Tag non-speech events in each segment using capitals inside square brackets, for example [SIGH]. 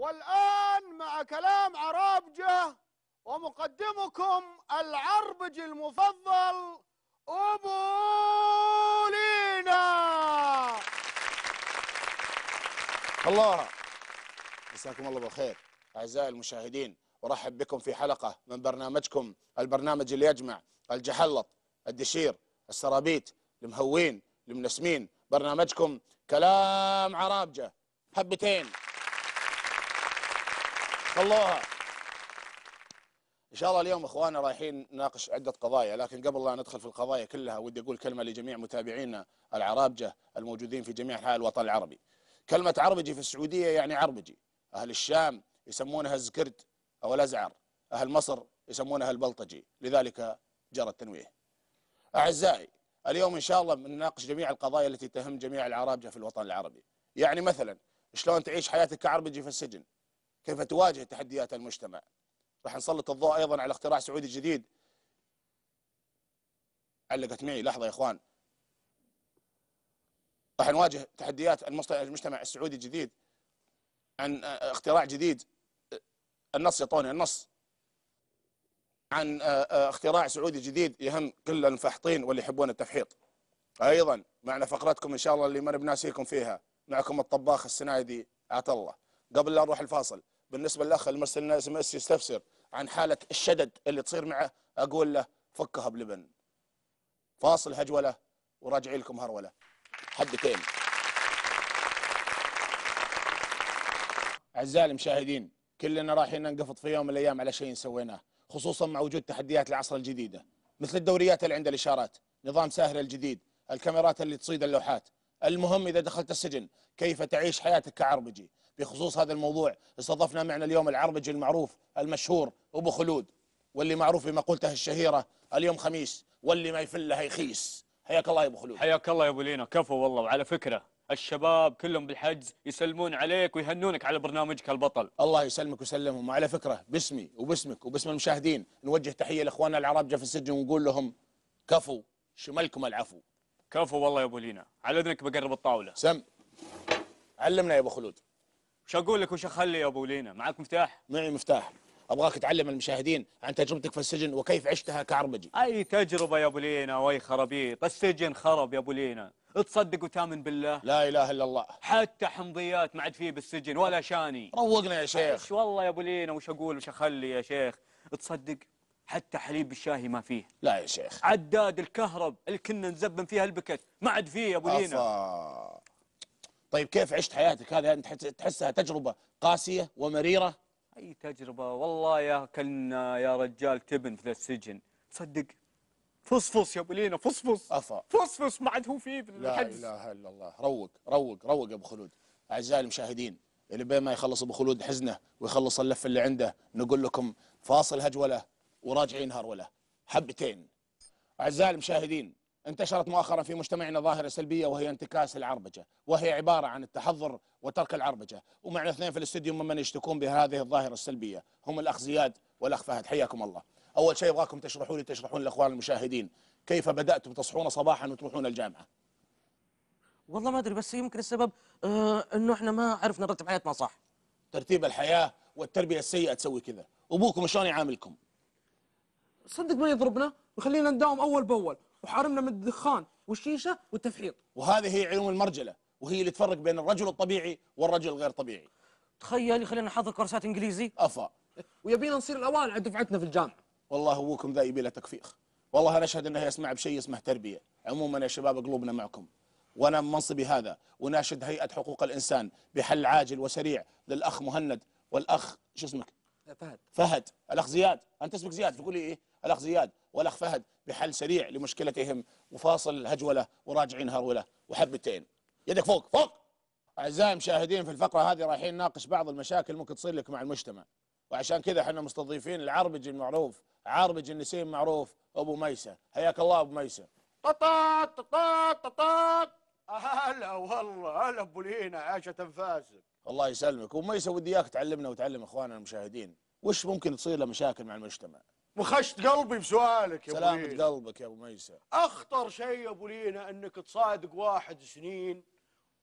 والآن مع كلام عرابجة ومقدمكم العربج المفضل أبو لينا الله مساكم الله بالخير أعزائي المشاهدين ورحب بكم في حلقة من برنامجكم البرنامج اللي يجمع الجحلط الدشير السرابيت المهوين المنسمين برنامجكم كلام عرابجة حبتين خلوها ان شاء الله اليوم اخواننا رايحين نناقش عده قضايا لكن قبل لا ندخل في القضايا كلها ودي اقول كلمه لجميع متابعينا العرابجه الموجودين في جميع انحاء الوطن العربي كلمه عربجي في السعوديه يعني عربجي اهل الشام يسمونها الزكرد او الازعر اهل مصر يسمونها البلطجي لذلك جرى التنويه اعزائي اليوم ان شاء الله بنناقش جميع القضايا التي تهم جميع العرابجه في الوطن العربي يعني مثلا شلون تعيش حياتك كعربجي في السجن كيف تواجه تحديات المجتمع راح نسلط الضوء ايضا على اختراع سعودي جديد علقت معي لحظه يا اخوان راح نواجه تحديات المجتمع السعودي الجديد عن اختراع جديد النص يا طوني النص عن اختراع سعودي جديد يهم كل المفحطين واللي يحبون التفحيط ايضا معنا فقرتكم ان شاء الله اللي ما بناسيكم فيها معكم الطباخ السنايدي عطله قبل لا نروح الفاصل بالنسبه للاخ لنا اس ام اس يستفسر عن حاله الشدد اللي تصير معه اقول له فكها بلبن فاصل هجوله وراجعي لكم هروله حدتين اعزائي المشاهدين كلنا رايحين ننقفط في يوم من الايام على شيء سويناه خصوصا مع وجود تحديات العصر الجديده مثل الدوريات اللي عند الاشارات نظام ساهر الجديد الكاميرات اللي تصيد اللوحات المهم اذا دخلت السجن كيف تعيش حياتك كعربجي بخصوص هذا الموضوع استضفنا معنا اليوم العربجي المعروف المشهور أبو خلود واللي معروف بمقولته الشهيرة اليوم خميس واللي ما يفله يخيس حياك الله يا أبو خلود حياك الله يا أبو لينا كفو والله وعلى فكرة الشباب كلهم بالحجز يسلمون عليك ويهنونك على برنامجك البطل الله يسلمك ويسلمهم وعلى فكرة باسمي وباسمك وباسم المشاهدين نوجه تحية لإخواننا العربجة في السجن ونقول لهم كفو شملكم العفو كفو والله يا أبو لينا على إذنك بقرب الطاولة سم علمنا يا أبو خلود شو اقول لك وش اخلي يا ابو لينا معك مفتاح معي مفتاح ابغاك تعلم المشاهدين عن تجربتك في السجن وكيف عشتها كعربجي اي تجربه يا ابو لينا واي خرابيط السجن خرب يا ابو لينا تصدق وتامن بالله لا اله الا الله حتى حمضيات ما عاد فيه بالسجن ولا شاني روقنا يا شيخ ايش والله يا ابو لينا وش اقول وش اخلي يا شيخ تصدق حتى حليب الشاهي ما فيه لا يا شيخ عداد الكهرب اللي كنا نزبن فيها البكت ما عاد فيه يا ابو لينا طيب كيف عشت حياتك هذه تحسها تجربه قاسيه ومريره اي تجربه والله يا كنا يا رجال تبن في السجن تصدق فصفص يا ابو لينا فصفص افا فصفص ما عاد هو فيه في لا اله الا الله روق روق روق يا ابو خلود اعزائي المشاهدين اللي بين ما يخلص ابو خلود حزنه ويخلص اللفه اللي عنده نقول لكم فاصل هجوله وراجعين هروله حبتين اعزائي المشاهدين انتشرت مؤخرا في مجتمعنا ظاهرة سلبية وهي انتكاس العربجة وهي عبارة عن التحضر وترك العربجة ومعنا اثنين في الاستديو ممن يشتكون بهذه الظاهرة السلبية هم الأخ زياد والأخ فهد حياكم الله أول شيء أبغاكم تشرحوا لي تشرحون الأخوان المشاهدين كيف بدأتم تصحون صباحا وتروحون الجامعة والله ما أدري بس يمكن السبب آه أنه إحنا ما عرفنا نرتب حياتنا صح ترتيب الحياة والتربية السيئة تسوي كذا أبوكم شلون يعاملكم صدق ما يضربنا ويخلينا نداوم أول بأول وحارمنا من الدخان والشيشه والتفحيط وهذه هي علوم المرجله وهي اللي تفرق بين الرجل الطبيعي والرجل الغير طبيعي تخيل خلينا نحضر كورسات انجليزي افا ويبينا نصير الاوائل على دفعتنا في الجامعه والله ابوكم ذا يبي له تكفيخ والله انا اشهد انه يسمع بشيء اسمه تربيه عموما يا شباب قلوبنا معكم وانا من منصبي هذا اناشد هيئه حقوق الانسان بحل عاجل وسريع للاخ مهند والاخ شو اسمك فهد فهد الاخ زياد انت اسمك زياد تقول لي ايه الأخ زياد والأخ فهد بحل سريع لمشكلتهم وفاصل هجولة وراجعين هرولة وحبتين يدك فوق فوق أعزائي المشاهدين في الفقرة هذه رايحين نناقش بعض المشاكل ممكن تصير لك مع المجتمع وعشان كذا احنا مستضيفين العربج المعروف عربج النسيم معروف أبو ميسة حياك الله أبو ميسة ططاط ططاط ططاط هلا والله هلا بولينا عاشت انفاسك الله يسلمك أبو ميسة ودي اياك تعلمنا وتعلم اخواننا المشاهدين وش ممكن تصير له مشاكل مع المجتمع وخشت قلبي بسؤالك يا سلامة ابو لينا قلبك يا ابو ميسى اخطر شيء يا ابو لينا انك تصادق واحد سنين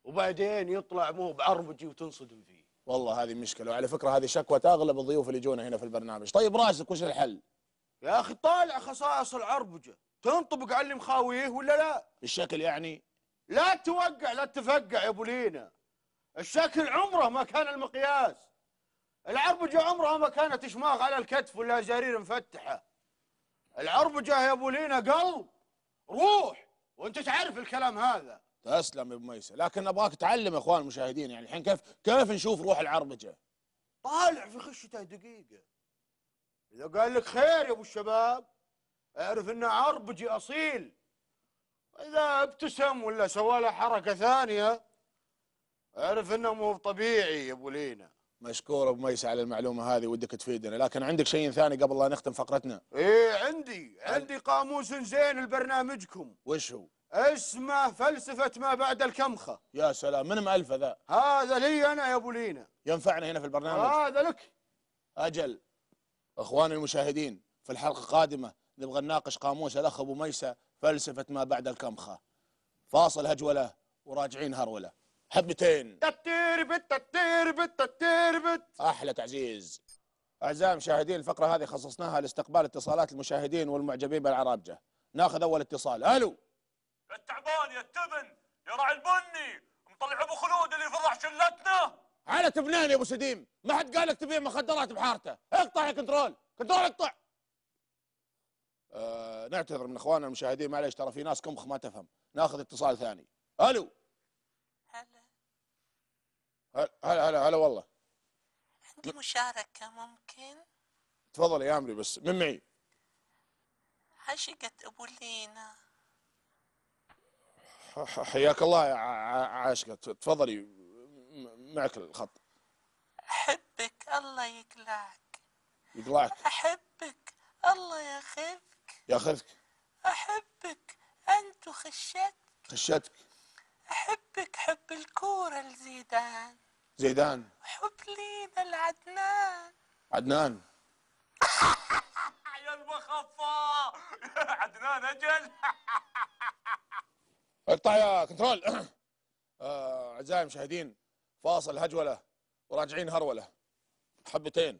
وبعدين يطلع مو بعربجي وتنصدم فيه والله هذه مشكله وعلى فكره هذه شكوى اغلب الضيوف اللي يجونا هنا في البرنامج طيب راسك وش الحل يا اخي طالع خصائص العربجه تنطبق على اللي مخاويه ولا لا الشكل يعني لا توقع لا تفقع يا ابو لينا الشكل عمره ما كان المقياس العربجة عمرها ما كانت شماغ على الكتف ولا زرير مفتحة العربجة يا أبو لينا قلب روح وانت تعرف الكلام هذا تسلم يا ابو ميسى لكن ابغاك تعلم يا اخوان المشاهدين يعني الحين كيف كيف نشوف روح العربجه طالع في خشته دقيقه اذا قال لك خير يا ابو الشباب اعرف انه عربجي اصيل اذا ابتسم ولا سوى له حركه ثانيه اعرف انه مو طبيعي يا ابو لينا مشكور ابو ميس على المعلومه هذه ودك تفيدنا لكن عندك شيء ثاني قبل لا نختم فقرتنا ايه عندي عندي قاموس زين لبرنامجكم وش هو اسمه فلسفه ما بعد الكمخه يا سلام من مالفه ذا هذا لي انا يا ابو لينا ينفعنا هنا في البرنامج هذا لك اجل اخواني المشاهدين في الحلقه القادمه نبغى نناقش قاموس الاخ ابو ميسى فلسفه ما بعد الكمخه فاصل هجوله وراجعين هروله حبتين تتربت تتربت تتربت احلى تعزيز اعزائي المشاهدين الفقره هذه خصصناها لاستقبال اتصالات المشاهدين والمعجبين بالعرابجه ناخذ اول اتصال الو التعبان يا التبن يا راعي البني مطلع ابو خلود اللي فرح شلتنا على تبنان يا ابو سديم ما حد قال لك تبيع مخدرات بحارته اقطع يا كنترول كنترول اقطع أه نعتذر من اخواننا المشاهدين معليش ترى في ناس كمخ ما تفهم ناخذ اتصال ثاني الو هلا هلا هلا والله عندي مشاركة ممكن تفضلي يا عمري بس من معي عشقت أبو لينا حياك الله يا عاشقة تفضلي معك الخط أحبك الله يقلعك يقلعك أحبك الله ياخذك ياخذك أحبك أنت وخشتك خشتك أحبك حب الكورة لزيدان زيدان حب لينا العدنان عدنان [LAUGHS] يا المخفى [LAUGHS] عدنان اجل [LAUGHS] اقطع يا كنترول [CLEARS THROAT] آه، اعزائي المشاهدين فاصل هجوله وراجعين هروله حبتين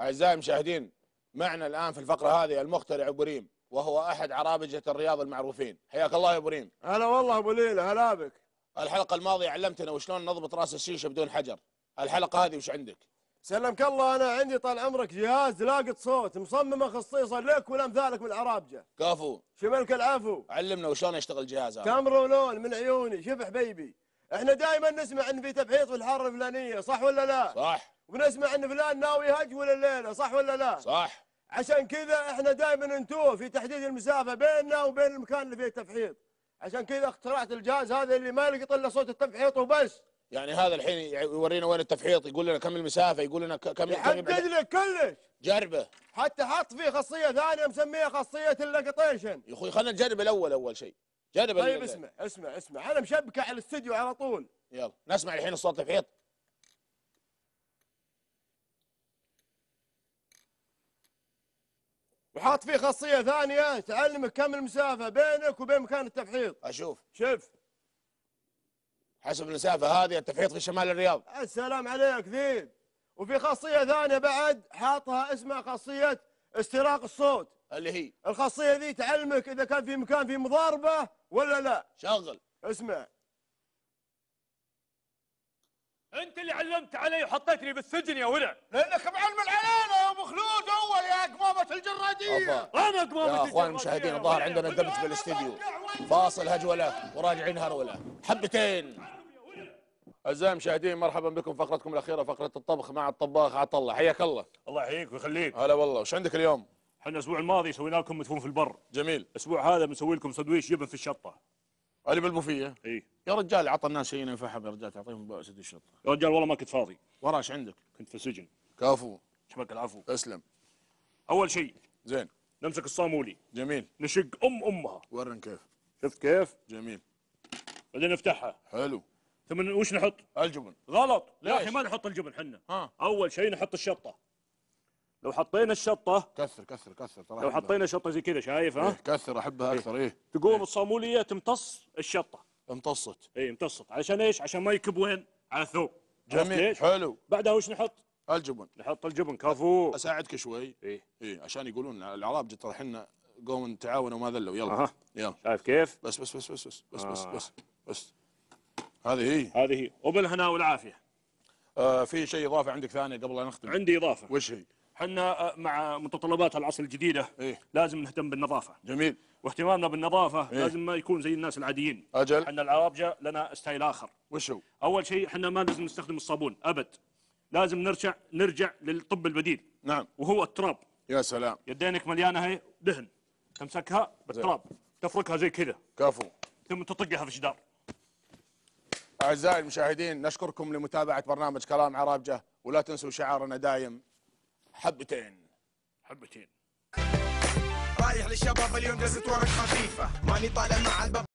اعزائي المشاهدين معنا الان في الفقره هذه المخترع ابو ريم وهو احد عرابجه الرياض المعروفين حياك الله يا ابو ريم هلا والله ابو ليلى هلا بك الحلقه الماضيه علمتنا وشلون نضبط راس الشيشه بدون حجر الحلقه هذه وش عندك سلمك الله انا عندي طال عمرك جهاز لاقط صوت مصممه خصيصا لك ولامثالك من العرابجه كفو شملك العفو علمنا وشلون يشتغل الجهاز هذا كاميرا ولون من عيوني شوف حبيبي احنا دائما نسمع ان في تبحيط في الحاره الفلانيه صح ولا لا صح ونسمع ان فلان ناوي يهجول الليله صح ولا لا صح عشان كذا احنا دائما نتوه في تحديد المسافه بيننا وبين المكان اللي فيه تبحيط عشان كذا اخترعت الجهاز هذا اللي ما يلقط الا صوت التفحيط وبس يعني هذا الحين يورينا وين التفحيط يقول لنا كم المسافه يقول لنا كم يحدد لك كلش جربه حتى حط فيه خاصيه ثانيه مسميها خاصيه اللقطيشن يا اخوي خلينا نجرب الاول اول شيء جرب طيب اسمع اسمع اسمع انا مشبكه على الاستديو على طول يلا نسمع الحين الصوت التفحيط وحاط فيه خاصيه ثانيه تعلمك كم المسافه بينك وبين مكان التفحيط اشوف شوف حسب المسافه هذه التفحيط في شمال الرياض السلام عليك ذيب وفي خاصيه ثانيه بعد حاطها اسمها خاصيه استراق الصوت اللي هي الخاصيه ذي تعلمك اذا كان في مكان في مضاربه ولا لا شغل اسمع انت اللي علمت علي وحطيتني بالسجن يا ولع لانك معلم العلانه يا ابو خلود اول يا قمامه الجراديه انا قمامه يا اخوان المشاهدين الظاهر عندنا دمج في الاستديو فاصل هجوله وراجعين هروله حبتين اعزائي المشاهدين مرحبا بكم فقرتكم الاخيره فقره الطبخ مع الطباخ الله حياك الله الله يحييك ويخليك هلا والله وش عندك اليوم؟ احنا الاسبوع الماضي سوينا لكم مدفون في البر جميل الاسبوع هذا بنسوي لكم سندويش جبن في الشطه اللي بالبوفيه اي يا رجال عطى الناس شيء ينفعهم يا رجال تعطيهم بأسد الشط يا رجال والله ما كنت فاضي ورا ايش عندك؟ كنت في السجن كفو شبك العفو اسلم اول شيء زين نمسك الصامولي جميل نشق ام امها ورن كيف شفت كيف؟ جميل بعدين نفتحها حلو ثم وش نحط؟ الجبن غلط لا يا اخي ما نحط الجبن حنا ها. اول شيء نحط الشطه لو حطينا الشطه كسر كسر كسر طلع لو حطينا شطه زي كذا شايف ها؟ إيه كسر احبها إيه. اكثر ايه تقوم إيه؟ الصاموليه تمتص الشطه امتصت اي امتصت عشان ايش؟ عشان ما يكب وين؟ على الثوب جميل حلو بعدها وش نحط؟ الجبن نحط الجبن كفو اساعدك شوي اي اي عشان يقولون العرب جت رايحين قوم تعاونوا وما ذلوا يلا أه. يلا شايف كيف؟ بس بس بس بس بس بس بس, آه. بس, بس. هذه هي هذه هي وبالهنا والعافيه آه في شيء اضافه عندك ثانيه قبل لا نختم عندي اضافه وش هي؟ احنا آه، مع متطلبات العصر الجديده إيه؟ لازم نهتم بالنظافه جميل واهتمامنا بالنظافه إيه؟ لازم ما يكون زي الناس العاديين اجل احنا العرابجه لنا ستايل اخر وش هو؟ اول شيء احنا ما لازم نستخدم الصابون ابد لازم نرجع نرجع للطب البديل نعم وهو التراب يا سلام يدينك مليانه هي دهن تمسكها بالتراب تفركها زي كذا كفو ثم تطقها في الجدار اعزائي المشاهدين نشكركم لمتابعه برنامج كلام عرابجه ولا تنسوا شعارنا دايم حبتين حبتين رايح للشباب اليوم جزت ورق خفيفة ماني طالع مع الباب